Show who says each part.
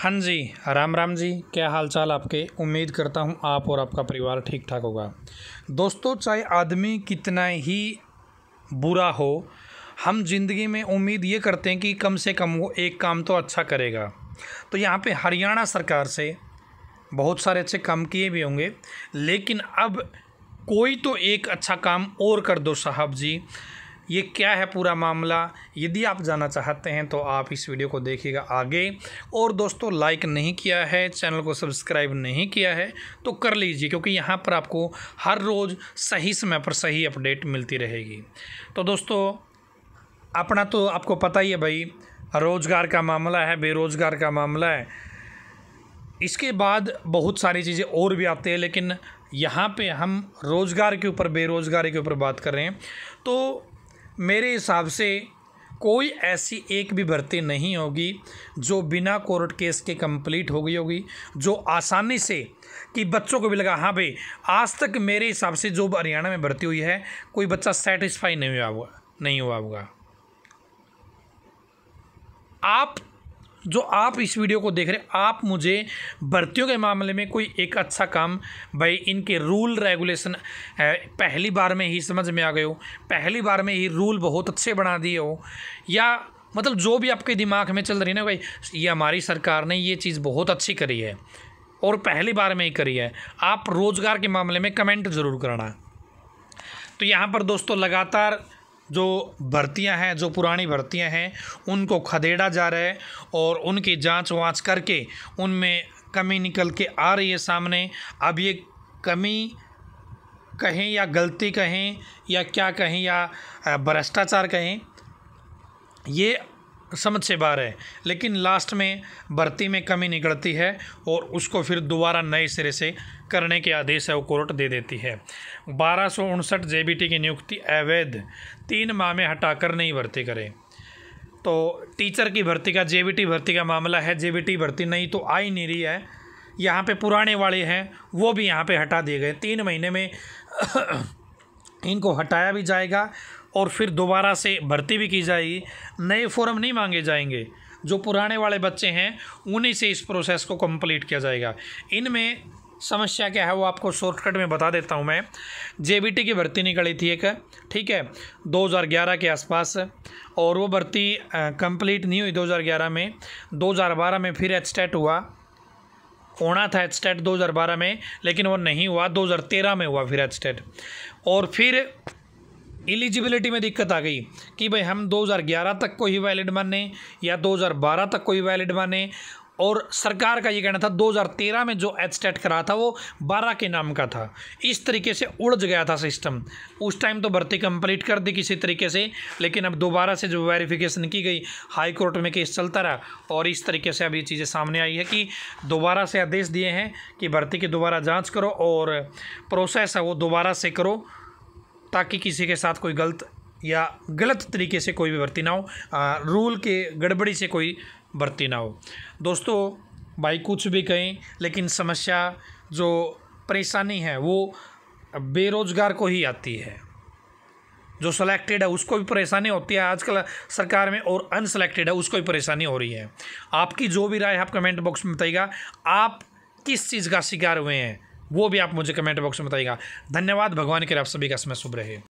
Speaker 1: हाँ जी राम राम जी क्या हाल चाल आपके उम्मीद करता हूँ आप और आपका परिवार ठीक ठाक होगा दोस्तों चाहे आदमी कितना ही बुरा हो हम जिंदगी में उम्मीद ये करते हैं कि कम से कम वो एक काम तो अच्छा करेगा तो यहाँ पे हरियाणा सरकार से बहुत सारे अच्छे काम किए भी होंगे लेकिन अब कोई तो एक अच्छा काम और कर दो साहब जी ये क्या है पूरा मामला यदि आप जानना चाहते हैं तो आप इस वीडियो को देखिएगा आगे और दोस्तों लाइक नहीं किया है चैनल को सब्सक्राइब नहीं किया है तो कर लीजिए क्योंकि यहाँ पर आपको हर रोज़ सही समय पर सही अपडेट मिलती रहेगी तो दोस्तों अपना तो आपको पता ही है भाई रोज़गार का मामला है बेरोज़गार का मामला है इसके बाद बहुत सारी चीज़ें और भी आती है लेकिन यहाँ पे हम रोज़गार के ऊपर बेरोज़गारी के ऊपर बात कर रहे हैं तो मेरे हिसाब से कोई ऐसी एक भी भर्ती नहीं होगी जो बिना कोर्ट केस के कंप्लीट हो गई होगी जो आसानी से कि बच्चों को भी लगा हाँ भाई आज तक मेरे हिसाब से जो हरियाणा में भर्ती हुई है कोई बच्चा सेटिस्फाई नहीं हुआ हुआ नहीं हुआ होगा आप जो आप इस वीडियो को देख रहे हैं आप मुझे भर्तियों के मामले में कोई एक अच्छा काम भाई इनके रूल रेगुलेशन पहली बार में ही समझ में आ गए हो पहली बार में ही रूल बहुत अच्छे बना दिए हो या मतलब जो भी आपके दिमाग में चल रही है ना भाई ये हमारी सरकार ने ये चीज़ बहुत अच्छी करी है और पहली बार में ही करी है आप रोज़गार के मामले में कमेंट ज़रूर करना तो यहाँ पर दोस्तों लगातार जो भर्तियां हैं जो पुरानी भर्तियां हैं उनको खदेड़ा जा रहा है और उनकी जांच वाँच करके उनमें कमी निकल के आ रही है सामने अब ये कमी कहें या गलती कहें या क्या कहें या भ्रष्टाचार कहें ये समझ से बाहर है लेकिन लास्ट में भर्ती में कमी निकलती है और उसको फिर दोबारा नए सिरे से करने के आदेश है वो कोर्ट दे देती है बारह सौ उनसठ जे की नियुक्ति अवैध तीन माह में हटाकर नहीं भर्ती करें तो टीचर की भर्ती का जे भर्ती का मामला है जे भर्ती नहीं तो आई नहीं रही है यहाँ पे पुराने वाले हैं वो भी यहाँ पे हटा दिए गए तीन महीने में इनको हटाया भी जाएगा और फिर दोबारा से भर्ती भी की जाएगी नए फॉर्म नहीं मांगे जाएंगे जो पुराने वाले बच्चे हैं उन्हीं से इस प्रोसेस को कंप्लीट किया जाएगा इनमें समस्या क्या है वो आपको शॉर्टकट में बता देता हूँ मैं जे की भर्ती निकली थी एक ठीक है 2011 के आसपास और वो भर्ती कंप्लीट नहीं हुई 2011 में 2012 में फिर एचटेट हुआ होना था एचटेट 2012 में लेकिन वो नहीं हुआ 2013 में हुआ फिर एचटेट और फिर एलिजिबिलिटी में दिक्कत आ गई कि भाई हम 2011 तक को ही वैलिड माने या 2012 तक को ही वैलिड माने और सरकार का ये कहना था 2013 में जो एच करा था वो 12 के नाम का था इस तरीके से उड़ज गया था सिस्टम उस टाइम तो भर्ती कंप्लीट कर दी किसी तरीके से लेकिन अब दोबारा से जो वेरिफिकेशन की गई हाई कोर्ट में केस चलता रहा और इस तरीके से अब ये चीज़ें सामने आई है कि दोबारा से आदेश दिए हैं कि भर्ती की दोबारा जाँच करो और प्रोसेस है वो दोबारा से करो ताकि किसी के साथ कोई गलत या गलत तरीके से कोई भी भर्ती ना हो आ, रूल के गड़बड़ी से कोई भर्ती ना हो दोस्तों भाई कुछ भी कहें लेकिन समस्या जो परेशानी है वो बेरोज़गार को ही आती है जो सिलेक्टेड है उसको भी परेशानी होती है आजकल सरकार में और अनसेलेक्टेड है उसको भी परेशानी हो रही है आपकी जो भी राय आप कमेंट बॉक्स में बताइएगा आप किस चीज़ का शिकार हुए हैं वो भी आप मुझे कमेंट बॉक्स में बताइएगा धन्यवाद भगवान के आप सभी का समय शुभ रहे